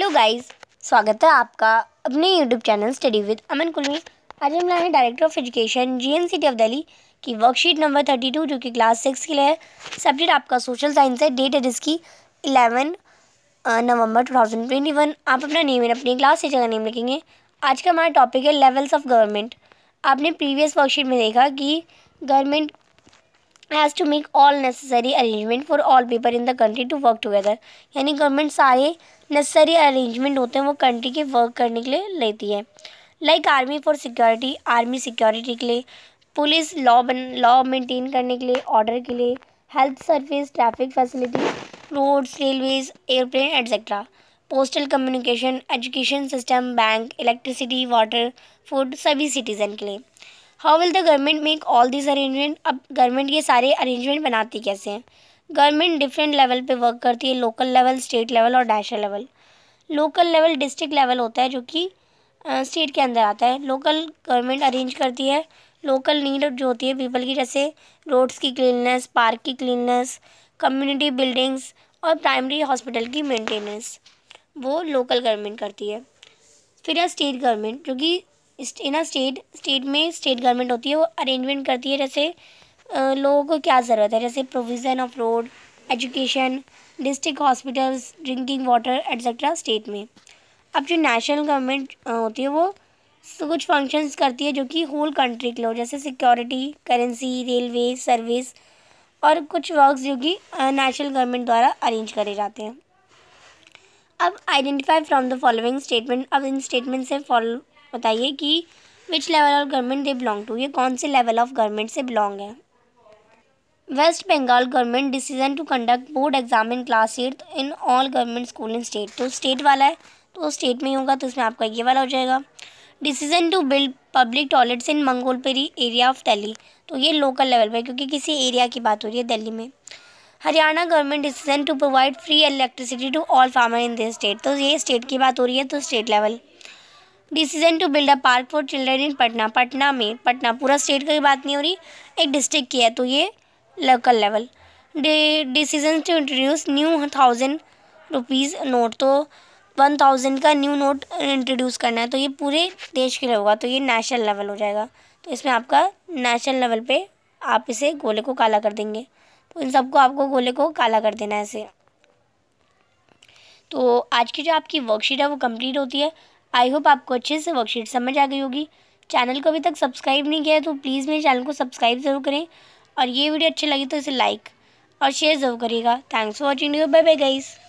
hello guys स्वागत है आपका अपने YouTube channel study with Aman कुलवी आज हम लाए हैं director of education G N city of Delhi की वर्कशीट नंबर थर्टी टू जो कि क्लास सिक्स के लिए है सब्जेक्ट आपका सोशल साइंस है डेट है जिसकी eleven November two thousand twenty one आप अपना नेम एंड अपनी क्लास टीचर का नेम लिखेंगे आज का हमारा टॉपिक है लेवल्स ऑफ गवर्नमेंट आपने प्रीवियस वर्कशीट में देखा कि government has to make all necessary arrangement for all people in the country to work together यानी गवर्नमेंट सारे नेसेसरी अरेंजमेंट होते हैं वो कंट्री के वर्क करने के लिए लेती है like army for security army security के लिए पुलिस लॉ लॉ मेंटेन करने के लिए ऑर्डर के लिए health service traffic facility roads railways airplane etcetera postal communication education system bank electricity water food सभी सिटीज़न के लिए how will the government make all this arrangement अब गवर्नमेंट ये सारे अरेंजमेंट बनाती कैसे हैं गवर्नमेंट डिफरेंट लेवल पे वर्क करती है लोकल लेवल स्टेट लेवल और national level local level district level होता है जो कि स्टेट के अंदर आता है लोकल गवर्नमेंट अरेंज करती है लोकल नीड जो होती है पीपल की जैसे रोड्स की क्लीननेस पार्क की क्लीननेस कम्युनिटी बिल्डिंग्स और प्राइमरी हॉस्पिटल की मेंटेनेंस वो लोकल गवर्नमेंट करती है फिर है स्टेट गवर्नमेंट जो कि इन स्टेट स्टेट में स्टेट गवर्नमेंट होती है वो अरेंजमेंट करती है जैसे लोगों को क्या ज़रूरत है जैसे provision of road education district hospitals drinking water etcetera state में अब जो नेशनल गवर्नमेंट होती है वो कुछ फंक्शंस करती है जो कि होल कंट्री के लोग जैसे सिक्योरिटी करेंसी रेलवे सर्विस और कुछ वर्क्स जो कि नेशनल गवर्नमेंट द्वारा अरेंज करे जाते हैं अब identify from the following statement अब इन स्टेटमेंट से फॉलो बताइए कि which level of government they belong to ये कौन से लेवल ऑफ गवर्नमेंट से बिलोंग है West Bengal government decision to conduct board exam in class eight in all government school in state तो स्टेट वाला है तो स्टेट में ही होगा तो इसमें आपका ये वाला हो जाएगा decision to build public toilets in Mangolpuri area of Delhi तो ये लोकल लेवल पर क्योंकि किसी एरिया की बात हो रही है दिल्ली में Haryana government decision to provide free electricity to all farmer in this state तो ये स्टेट की बात हो रही है तो state level decision to build a park for children in Patna Patna में पटना पूरा स्टेट की बात नहीं हो रही एक डिस्ट्रिक्ट की है तो ये local level decision to introduce new thousand rupees note तो वन थाउजेंड का न्यू नोट इंट्रोड्यूस करना है तो ये पूरे देश के लिए होगा तो ये नेशनल लेवल हो जाएगा तो इसमें आपका नेशनल लेवल पे आप इसे गोले को काला कर देंगे तो इन सबको आपको गोले को काला कर देना है ऐसे तो आज की जो आपकी वर्कशीट है वो कंप्लीट होती है आई होप आपको अच्छे से वर्कशीट समझ आ गई होगी चैनल को अभी तक सब्सक्राइब नहीं किया है तो प्लीज़ मेरे चैनल को सब्सक्राइब ज़रूर करें और ये वीडियो अच्छी लगी तो इसे लाइक और शेयर ज़रूर करिएगा thanks for watching you bye bye guys